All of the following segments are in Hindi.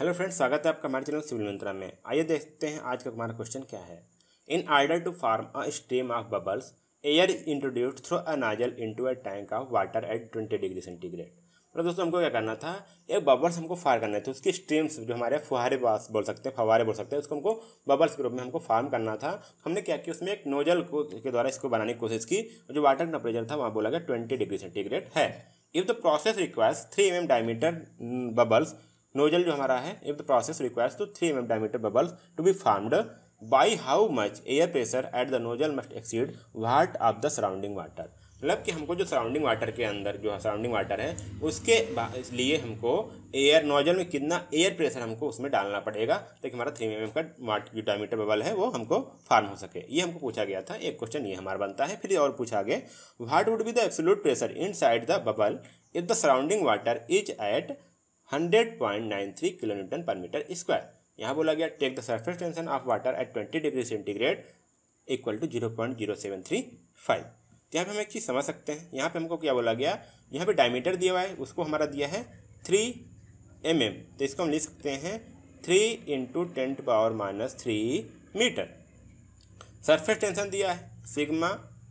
हेलो फ्रेंड्स स्वागत है आपका हमारे चैनल सिविल मंत्रा में आइए देखते हैं आज का हमारा क्वेश्चन क्या है in order to form a stream of bubbles air introduced through a nozzle into a tank of water at twenty degree centigrade मतलब दोस्तों हमको क्या करना था एक बबल्स हमको फायर करना थे उसकी स्ट्रीम्स जो हमारे फुहारे बोल सकते हैं फवारे बोल सकते हैं उसको हमको बबल्स के रूप में हमको फार्म करना था हमने क्या किया उसमें एक नोजल को के द्वारा इसको बनाने की कोशिश की जो वाटर टेम्परेचर था वहाँ बोला गया ट्वेंटी डिग्री सेंटीग्रेड है if the process requires three M M diameter bubbles nozzle जो हमारा है if the process requires two three M M diameter bubbles to be formed by how much air pressure at the nozzle must exceed what of the surrounding water मतलब कि हमको जो सराउंडिंग वाटर के अंदर जो सराउंडिंग वाटर है उसके लिए हमको एयर नोजल में कितना एयर प्रेशर हमको उसमें डालना पड़ेगा ताकि हमारा थ्री एम एम का डायमीटर बबल है वो हमको फार्म हो सके ये हमको पूछा गया था एक क्वेश्चन ये हमारा बनता है फिर और पूछा गया what would be the absolute pressure inside the bubble if the surrounding water is at hundred point nine three kilometer per meter square यहाँ बोला गया take the surface tension of water at twenty degree centigrade equal to zero point zero seven three five यहाँ पे हम एक चीज़ समझ सकते हैं यहाँ पे हमको क्या बोला गया यहाँ पे डायमीटर दिया हुआ है उसको हमारा दिया है थ्री एम एम तो इसको हम लिख सकते हैं three into ten to power minus three meter surface tension दिया है सिग्मा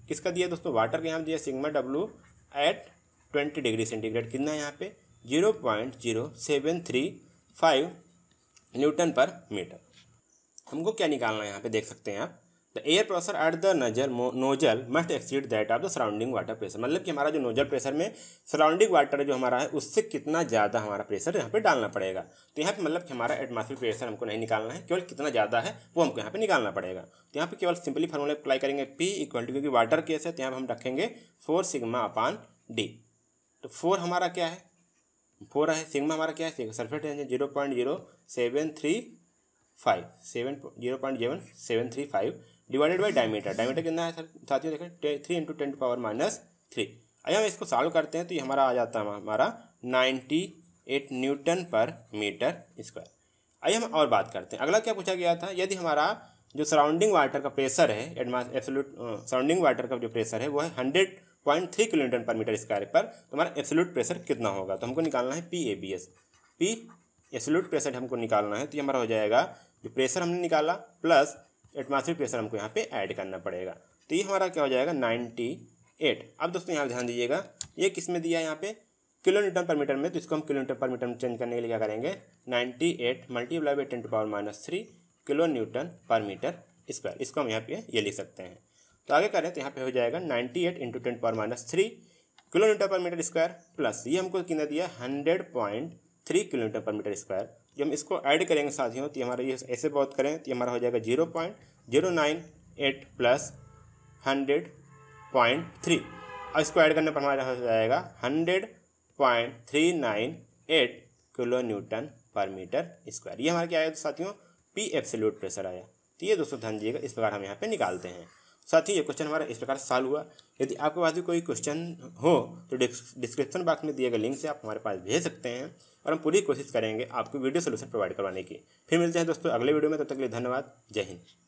किसका दिया दोस्तों वाटर के यहाँ दिया sigma W at twenty degree centigrade कितना है यहाँ पर zero point zero seven three five newton per meter हमको क्या निकालना है यहाँ पे देख सकते हैं आप the air pressure at the नजर nozzle must exceed that of the surrounding water pressure मतलब कि हमारा जो नोजल प्रेशर में सराउंडिंग वाटर जो हमारा है उससे कितना ज़्यादा हमारा प्रेशर यहाँ पे डालना पड़ेगा तो यहाँ पे मतलब कि हमारा एटमॉस्फेरिक प्रेशर हमको नहीं निकालना है केवल कितना ज़्यादा है वो हमको यहाँ पे निकालना पड़ेगा तो यहाँ पे केवल सिंपली फॉर्मूला अप्लाई करेंगे पी इक्वल टू क्योंकि वाटर केस है तो यहाँ पर हम रखेंगे फोर सिग्मा अपान डी तो फोर हमारा क्या है फोर है सिग्मा हमारा क्या है सल्फेट है zero point zero seven three five seven zero point seven seven three five divided by diameter diameter कितना है सर साथियों देखें three into ten power minus three अगर हम इसको सॉल्व करते हैं तो ये हमारा आ जाता है हमारा ninety eight newton per meter square आइए हम और बात करते हैं अगला क्या पूछा गया था यदि हमारा जो सराउंडिंग वाटर का प्रेशर है एडमास एब्सोल्यूट सराउंडिंग वाटर का जो प्रेशर है वो है hundred point three kilometer per meter square पर तुम्हारा एब्सोल्यूट प्रेशर कितना होगा तो हमको निकालना है P A B S P absolute pressure हमको निकालना है तो ये हमारा हो जाएगा जो प्रेशर हमने निकाला प्लस एटमॉस्फेरिक प्रेशर हमको यहाँ पे ऐड करना पड़ेगा तो ये हमारा क्या हो जाएगा नाइन्टी एट अब दोस्तों यहाँ ध्यान दीजिएगा ये किस में दिया है यहाँ पे किलो न्यूटन पर मीटर में तो इसको हम किलो न्यूटन पर मीटर में चेंज करने के लिए क्या करेंगे ninety eight multiply by ten to power minus three kilo newton per meter square इसको हम यहाँ पे ये लिख सकते हैं तो आगे करें तो यहाँ पे हो जाएगा ninety eight into ten power minus three kilometer per meter square plus ये हमको कितना दिया hundred point three kilometer per meter square जब हम इसको ऐड करेंगे साथियों तो हमारा ये ऐसे बहुत करें तो हमारा हो जाएगा zero point zero nine eight plus hundred point three और इसको ऐड करने पर हमारा हो जाएगा hundred point three nine eight kilo newton per meter square ये हमारा क्या आया तो साथियों पी एब्सोल्यूट प्रेशर आया तो ये दोस्तों ध्यान दीजिएगा इस प्रकार हम यहाँ पे निकालते हैं साथ ही ये क्वेश्चन हमारा इस प्रकार सॉल्व हुआ यदि आपके पास भी कोई क्वेश्चन हो तो डिस्क्रिप्शन बॉक्स में दिए गए लिंक से आप हमारे पास भेज सकते हैं और हम पूरी कोशिश करेंगे आपको वीडियो सोल्यूशन प्रोवाइड करवाने की फिर मिलते हैं दोस्तों अगले वीडियो में तब तो तक के लिए धन्यवाद जय हिंद